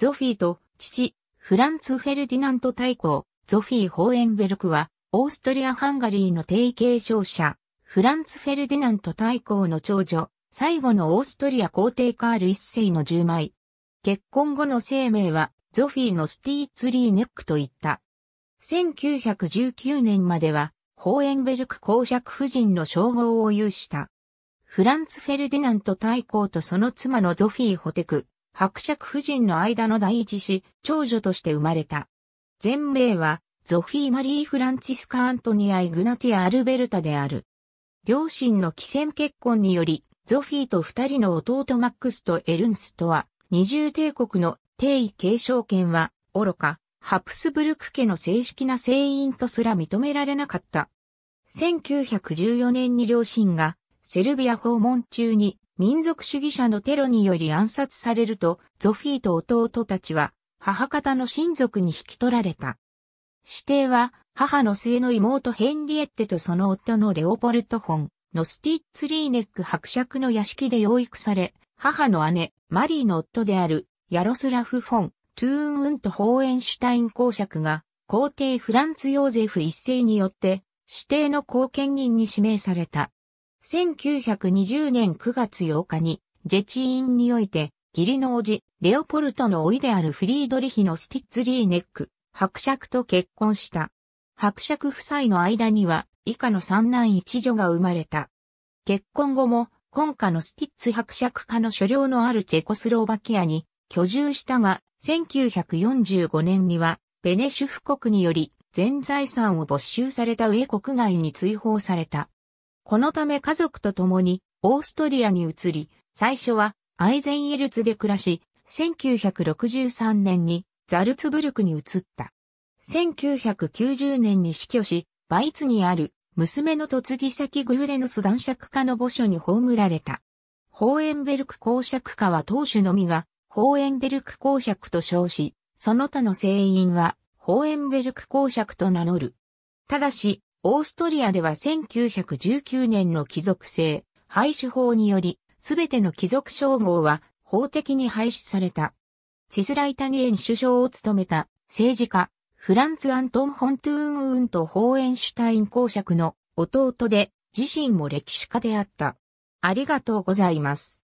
ゾフィーと父、フランツ・フェルディナント大公、ゾフィー・ホーエンベルクは、オーストリア・ハンガリーの提携商社、フランツ・フェルディナント大公の長女、最後のオーストリア皇帝カール一世の10枚。結婚後の生命は、ゾフィーのスティーツリーネックといった。1919年までは、ホーエンベルク公爵夫人の称号を有した。フランツ・フェルディナント大公とその妻のゾフィー・ホテク、伯爵夫人の間の第一子、長女として生まれた。全名は、ゾフィー・マリー・フランチスカ・アントニア・イグナティア・アルベルタである。両親の寄船結婚により、ゾフィーと二人の弟マックスとエルンスとは、二重帝国の帝位継承権は、愚か、ハプスブルク家の正式な成員とすら認められなかった。1914年に両親がセルビア訪問中に民族主義者のテロにより暗殺されると、ゾフィーと弟たちは、母方の親族に引き取られた。指定は、母の末の妹ヘンリエッテとその夫のレオポルト・フォン、のスティッツリーネック伯爵の屋敷で養育され、母の姉、マリーの夫である、ヤロスラフ・フォン、トゥーン・ウント・ホーエンシュタイン公爵が、皇帝フランツ・ヨーゼフ一世によって、指定の後見人に指名された。1920年9月8日に、ジェチーンにおいて、義理の叔父、レオポルトのいであるフリードリヒのスティッツリーネック、伯爵と結婚した。伯爵夫妻の間には、以下の三男一女が生まれた。結婚後も、今夏のスティッツ伯爵家の所領のあるチェコスロバキアに居住したが、1945年には、ベネシュフ国により、全財産を没収された上国外に追放された。このため家族と共にオーストリアに移り、最初はアイゼンイルツで暮らし、1963年にザルツブルクに移った。1990年に死去し、バイツにある娘の嫁ぎ先グーレヌス男爵家の墓所に葬られた。ホーエンベルク公爵家は当主のみが、ホーエンベルク公爵と称し、その他の聖員は、ホーエンベルク公爵と名乗る。ただし、オーストリアでは1919年の貴族制、廃止法により、すべての貴族称号は法的に廃止された。チスライタニエン首相を務めた政治家、フランツ・アントン・ホントゥーン・ウーンとホーエンシュタイン公爵の弟で、自身も歴史家であった。ありがとうございます。